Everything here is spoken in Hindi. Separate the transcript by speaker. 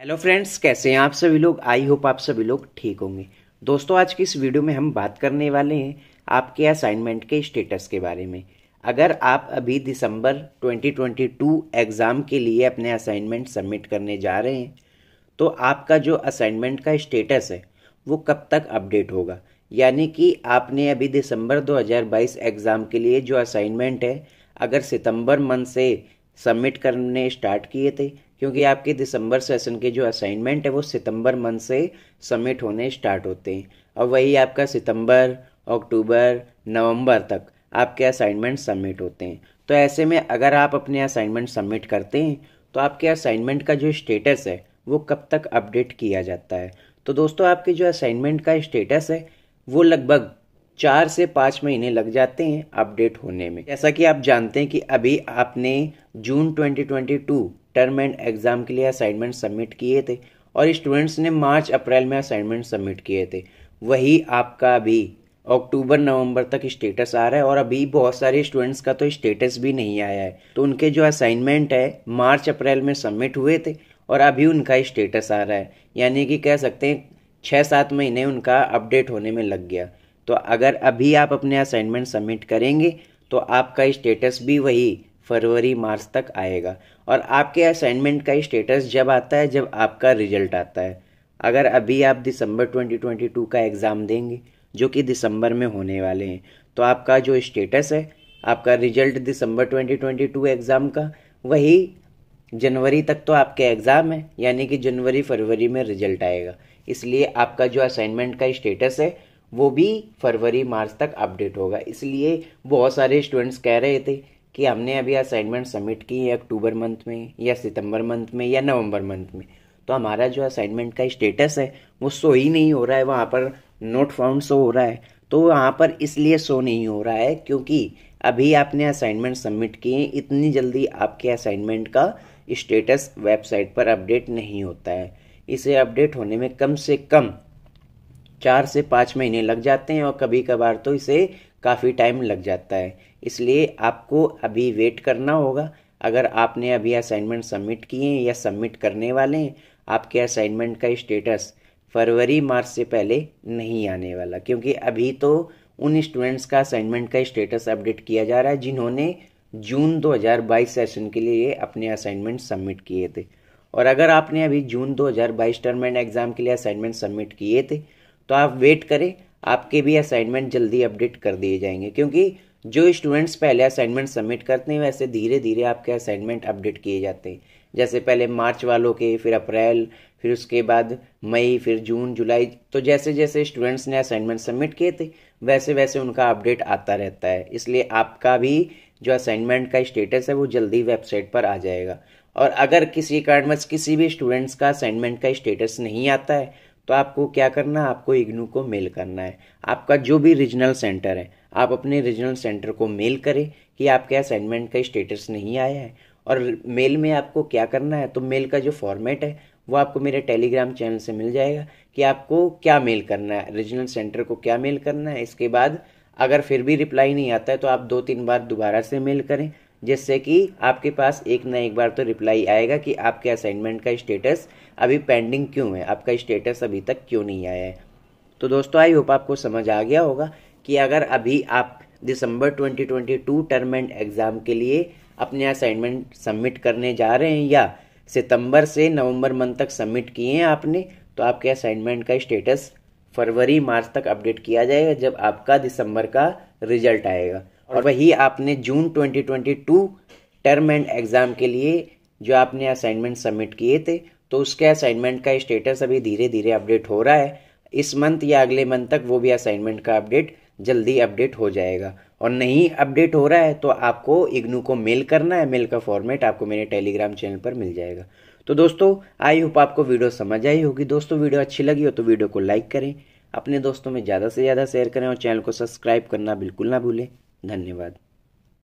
Speaker 1: हेलो फ्रेंड्स कैसे हैं आप सभी लोग आई होप आप सभी लोग ठीक होंगे दोस्तों आज की इस वीडियो में हम बात करने वाले हैं आपके असाइनमेंट के स्टेटस के बारे में अगर आप अभी दिसंबर 2022 एग्ज़ाम के लिए अपने असाइनमेंट सबमिट करने जा रहे हैं तो आपका जो असाइनमेंट का स्टेटस है वो कब तक अपडेट होगा यानी कि आपने अभी दिसंबर 2022 एग्ज़ाम के लिए जो असाइनमेंट है अगर सितंबर मंथ से सबमिट करने स्टार्ट किए थे क्योंकि आपके दिसंबर सेशन के जो असाइनमेंट है वो सितंबर मंथ से सबमिट होने स्टार्ट होते हैं और वही आपका सितंबर अक्टूबर नवंबर तक आपके असाइनमेंट सबमिट होते हैं तो ऐसे में अगर आप अपने असाइनमेंट सबमिट करते हैं तो आपके असाइनमेंट का जो स्टेटस है वो कब तक अपडेट किया जाता है तो दोस्तों आपके जो असाइनमेंट का स्टेटस है वो लगभग चार से पाँच महीने लग जाते हैं अपडेट होने में जैसा कि आप जानते हैं कि अभी आपने जून 2022 टर्म एंड एग्ज़ाम के लिए असाइनमेंट सबमिट किए थे और स्टूडेंट्स ने मार्च अप्रैल में असाइनमेंट सबमिट किए थे वही आपका अभी अक्टूबर नवंबर तक स्टेटस आ रहा है और अभी बहुत सारे स्टूडेंट्स का तो स्टेटस भी नहीं आया है तो उनके जो असाइनमेंट है मार्च अप्रैल में सबमिट हुए थे और अभी उनका स्टेटस आ रहा है यानी कि कह सकते हैं छः सात महीने उनका अपडेट होने में लग गया तो अगर अभी आप अपने असाइनमेंट सबमिट करेंगे तो आपका स्टेटस भी वही फरवरी मार्च तक आएगा और आपके असाइनमेंट का स्टेटस जब आता है जब आपका रिजल्ट आता है अगर अभी आप दिसंबर 2022 का एग्ज़ाम देंगे जो कि दिसंबर में होने वाले हैं तो आपका जो स्टेटस है आपका रिजल्ट दिसंबर 2022 एग्ज़ाम का वही जनवरी तक तो आपके एग्ज़ाम है यानी कि जनवरी फरवरी में रिजल्ट आएगा इसलिए आपका जो असाइनमेंट का स्टेटस है वो भी फरवरी मार्च तक अपडेट होगा इसलिए बहुत सारे स्टूडेंट्स कह रहे थे कि हमने अभी असाइनमेंट सबमिट की है अक्टूबर मंथ में या सितंबर मंथ में या नवंबर मंथ में तो हमारा जो असाइनमेंट का स्टेटस है वो सो ही नहीं हो रहा है वहाँ पर नोट फाउंड सो हो रहा है तो वहाँ पर इसलिए सो नहीं हो रहा है क्योंकि अभी आपने असाइनमेंट सबमिट किए इतनी जल्दी आपके असाइनमेंट का स्टेटस वेबसाइट पर अपडेट नहीं होता है इसे अपडेट होने में कम से कम चार से पाँच महीने लग जाते हैं और कभी कभार तो इसे काफ़ी टाइम लग जाता है इसलिए आपको अभी वेट करना होगा अगर आपने अभी असाइनमेंट सबमिट किए हैं या सबमिट करने वाले हैं आपके असाइनमेंट का स्टेटस फरवरी मार्च से पहले नहीं आने वाला क्योंकि अभी तो उन स्टूडेंट्स का असाइनमेंट का स्टेटस अपडेट किया जा रहा है जिन्होंने जून 2022 सेशन के लिए अपने असाइनमेंट सबमिट किए थे और अगर आपने अभी जून 2022 टर्म एंड एग्ज़ाम के लिए असाइनमेंट सबमिट किए थे तो आप वेट करें आपके भी असाइनमेंट जल्दी अपडेट कर दिए जाएंगे क्योंकि जो स्टूडेंट्स पहले असाइनमेंट सबमिट करते हैं वैसे धीरे धीरे आपके असाइनमेंट अपडेट किए जाते हैं जैसे पहले मार्च वालों के फिर अप्रैल फिर उसके बाद मई फिर जून जुलाई तो जैसे जैसे स्टूडेंट्स ने असाइनमेंट सबमिट किए थे वैसे वैसे उनका अपडेट आता रहता है इसलिए आपका भी जो असाइनमेंट का स्टेटस है वो जल्दी वेबसाइट पर आ जाएगा और अगर किसी कारणवश किसी भी स्टूडेंट्स का असाइनमेंट का स्टेटस नहीं आता है तो आपको क्या करना है आपको इग्नू को मेल करना है आपका जो भी रीजनल सेंटर है आप अपने रीजनल सेंटर को मेल करें कि आपके असाइनमेंट का स्टेटस नहीं आया है और मेल में आपको क्या करना है तो मेल का जो फॉर्मेट है वो आपको मेरे टेलीग्राम चैनल से मिल जाएगा कि आपको क्या मेल करना है रीजनल सेंटर को क्या मेल करना है इसके बाद अगर फिर भी रिप्लाई नहीं आता है तो आप दो तीन बार दोबारा से मेल करें जिससे कि आपके पास एक ना एक बार तो रिप्लाई आएगा कि आपके असाइनमेंट का स्टेटस अभी पेंडिंग क्यों है आपका स्टेटस अभी तक क्यों नहीं आया है तो दोस्तों आई होप आपको समझ आ गया होगा कि अगर अभी आप दिसंबर 2022 टर्म एंड एग्ज़ाम के लिए अपने असाइनमेंट सबमिट करने जा रहे हैं या सितंबर से नवंबर मंथ तक सबमिट किए हैं आपने तो आपके असाइनमेंट का स्टेटस फरवरी मार्च तक अपडेट किया जाएगा जब आपका दिसंबर का रिजल्ट आएगा और वही आपने जून 2022 टर्म एंड एग्ज़ाम के लिए जो आपने असाइनमेंट सबमिट किए थे तो उसके असाइनमेंट का स्टेटस अभी धीरे धीरे अपडेट हो रहा है इस मंथ या अगले मंथ तक वो भी असाइनमेंट का अपडेट जल्दी अपडेट हो जाएगा और नहीं अपडेट हो रहा है तो आपको इग्नू को मेल करना है मेल का फॉर्मेट आपको मेरे टेलीग्राम चैनल पर मिल जाएगा तो दोस्तों आई होप आपको वीडियो समझ आई होगी दोस्तों वीडियो अच्छी लगी हो तो वीडियो को लाइक करें अपने दोस्तों में ज़्यादा से ज़्यादा शेयर करें और चैनल को सब्सक्राइब करना बिल्कुल ना भूलें धन्यवाद